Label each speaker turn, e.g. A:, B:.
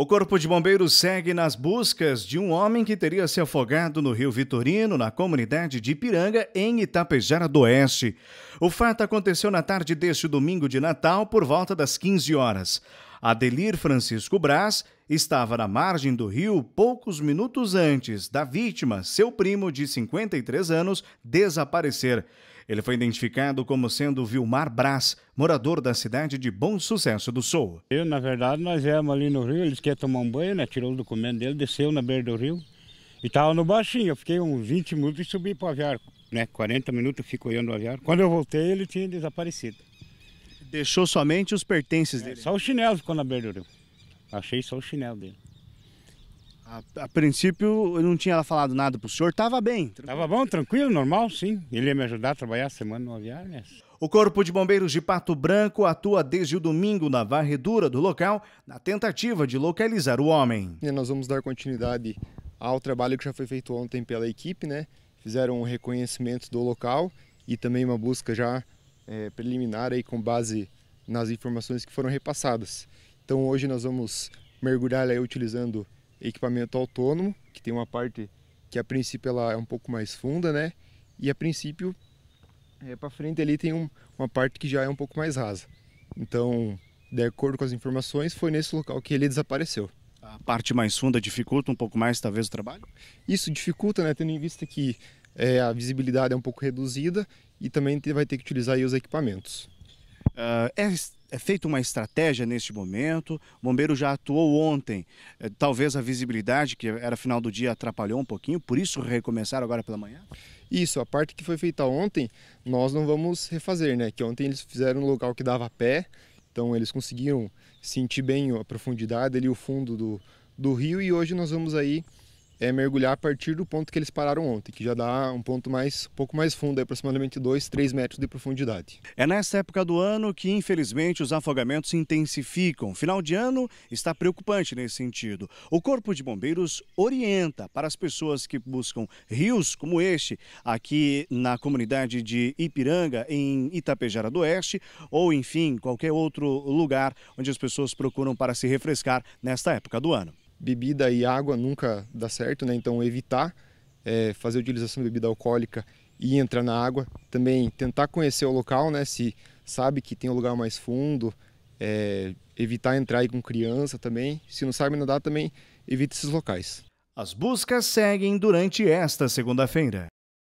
A: O Corpo de Bombeiros segue nas buscas de um homem que teria se afogado no Rio Vitorino, na comunidade de Ipiranga, em Itapejara do Oeste. O fato aconteceu na tarde deste domingo de Natal, por volta das 15 horas. Adelir Francisco Braz estava na margem do rio poucos minutos antes da vítima, seu primo de 53 anos, desaparecer. Ele foi identificado como sendo Vilmar Braz, morador da cidade de Bom Sucesso do Sul. Eu, na verdade, nós éramos ali no
B: rio, eles queriam tomar um banho, né? Tirou o documento dele, desceu na beira do rio e estava no baixinho. Eu fiquei uns 20 minutos e subi para o aviário, né? 40 minutos eu fico olhando o aviário. Quando eu voltei, ele tinha desaparecido. Deixou somente os pertences é, dele? Só o chinelo ficou na rio. Achei só o chinelo dele. A, a princípio, eu não tinha falado nada para o senhor, estava
A: bem. estava bom, tranquilo, normal, sim. Ele ia me ajudar a trabalhar a semana no aviar, né? O Corpo de Bombeiros de Pato Branco atua desde o domingo na varredura do local, na tentativa de localizar
C: o homem. E nós vamos dar continuidade ao trabalho que já foi feito ontem pela equipe, né? Fizeram um reconhecimento do local e também uma busca já é, preliminar aí com base nas informações que foram repassadas. Então hoje nós vamos mergulhar aí utilizando equipamento autônomo, que tem uma parte que a princípio ela é um pouco mais funda, né? E a princípio é, para frente ali tem um, uma parte que já é um pouco mais rasa. Então, de acordo com as informações, foi nesse local que ele desapareceu. A parte mais funda dificulta um pouco mais talvez o trabalho? Isso dificulta, né? Tendo em vista que é, a visibilidade é um pouco reduzida e também vai ter que utilizar os equipamentos. Uh, é, é feita uma estratégia neste momento, o bombeiro já atuou
A: ontem, é, talvez a visibilidade, que era final do dia, atrapalhou um pouquinho, por isso recomeçaram
C: agora pela manhã? Isso, a parte que foi feita ontem, nós não vamos refazer, né? Que ontem eles fizeram no local que dava pé, então eles conseguiram sentir bem a profundidade ali, o fundo do, do rio, e hoje nós vamos aí é mergulhar a partir do ponto que eles pararam ontem, que já dá um ponto mais, um pouco mais fundo, aproximadamente 2, 3 metros de profundidade. É nessa
A: época do ano que, infelizmente, os afogamentos se intensificam. Final de ano está preocupante nesse sentido. O Corpo de Bombeiros orienta para as pessoas que buscam rios como este, aqui na comunidade de Ipiranga, em Itapejara do Oeste, ou enfim, qualquer outro lugar onde as pessoas procuram para se refrescar nesta
C: época do ano bebida e água nunca dá certo, né? Então evitar é, fazer utilização de bebida alcoólica e entrar na água. Também tentar conhecer o local, né? Se sabe que tem um lugar mais fundo, é, evitar entrar aí com criança também. Se não sabe nadar também, evite esses locais. As buscas seguem durante esta
A: segunda-feira.